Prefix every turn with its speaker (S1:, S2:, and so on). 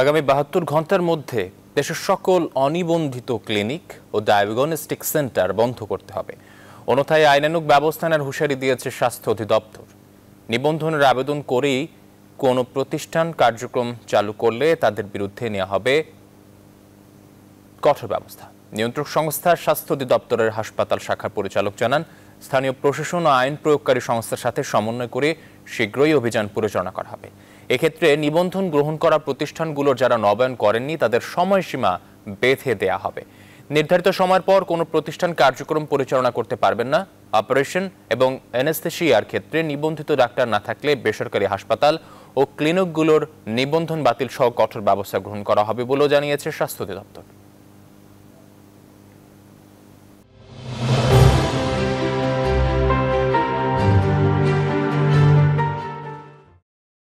S1: আগামী বাহাত্তর ঘন্টার মধ্যে দেশের সকল অনিবন্ধিত ক্লিনিক ও ডায়াগনস্টিক সেন্টার বন্ধ করতে হবে অন্যথায় আইনানুক ব্যবস্থা নেওয়ার হুঁশিয়ারি দিয়েছে স্বাস্থ্য অধিদপ্তর নিবন্ধনের আবেদন করেই কোনো প্রতিষ্ঠান কার্যক্রম চালু করলে তাদের বিরুদ্ধে নেওয়া হবে কঠোর ব্যবস্থা নিয়ন্ত্রক সংস্থার স্বাস্থ্য অধিদপ্তরের হাসপাতাল শাখার পরিচালক জানান স্থানীয় প্রশাসন ও আইন প্রয়োগকারী সংস্থার সাথে সমন্বয় করে শীঘ্রই অভিযান পরিচালনা করা হবে এক্ষেত্রে নিবন্ধন গ্রহণ করা প্রতিষ্ঠানগুলোর যারা নবায়ন করেননি তাদের সময়সীমা বেঁধে দেয়া হবে নির্ধারিত সময়ের পর কোনো প্রতিষ্ঠান কার্যক্রম পরিচালনা করতে পারবেন না অপারেশন এবং অ্যানেস্থেশিয়ার ক্ষেত্রে নিবন্ধিত ডাক্তার না থাকলে বেসরকারি হাসপাতাল ও ক্লিনিকগুলোর নিবন্ধন বাতিল সহ কঠোর ব্যবস্থা গ্রহণ করা হবে বলেও জানিয়েছে স্বাস্থ্য অধিদপ্তর